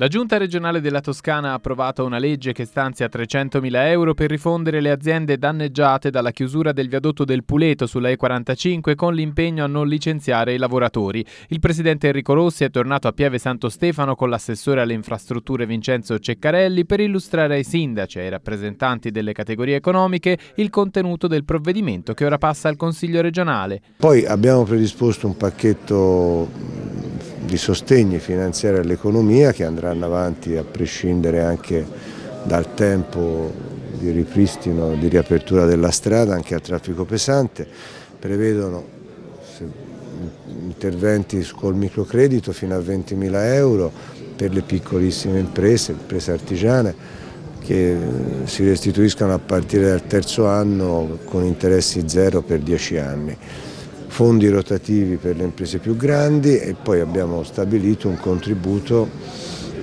La Giunta regionale della Toscana ha approvato una legge che stanzia 300.000 euro per rifondere le aziende danneggiate dalla chiusura del viadotto del Puleto sulla E45 con l'impegno a non licenziare i lavoratori. Il presidente Enrico Rossi è tornato a Pieve Santo Stefano con l'assessore alle infrastrutture Vincenzo Ceccarelli per illustrare ai sindaci e ai rappresentanti delle categorie economiche il contenuto del provvedimento che ora passa al Consiglio regionale. Poi abbiamo predisposto un pacchetto di sostegni finanziari all'economia che andranno avanti a prescindere anche dal tempo di ripristino, di riapertura della strada anche al traffico pesante, prevedono interventi col microcredito fino a 20.000 euro per le piccolissime imprese, imprese artigiane, che si restituiscono a partire dal terzo anno con interessi zero per 10 anni fondi rotativi per le imprese più grandi e poi abbiamo stabilito un contributo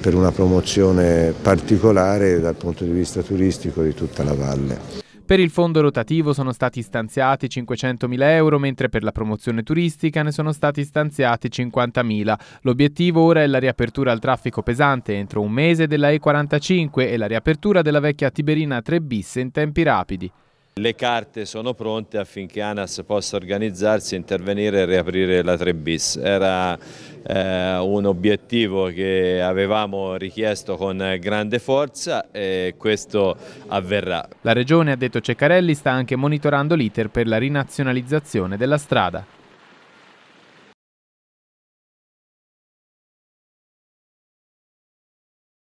per una promozione particolare dal punto di vista turistico di tutta la valle. Per il fondo rotativo sono stati stanziati 500.000 euro, mentre per la promozione turistica ne sono stati stanziati 50.000. L'obiettivo ora è la riapertura al traffico pesante entro un mese della E45 e la riapertura della vecchia Tiberina 3 bis in tempi rapidi. Le carte sono pronte affinché ANAS possa organizzarsi, intervenire e riaprire la 3 bis. Era eh, un obiettivo che avevamo richiesto con grande forza e questo avverrà. La Regione, ha detto Ceccarelli, sta anche monitorando l'iter per la rinazionalizzazione della strada.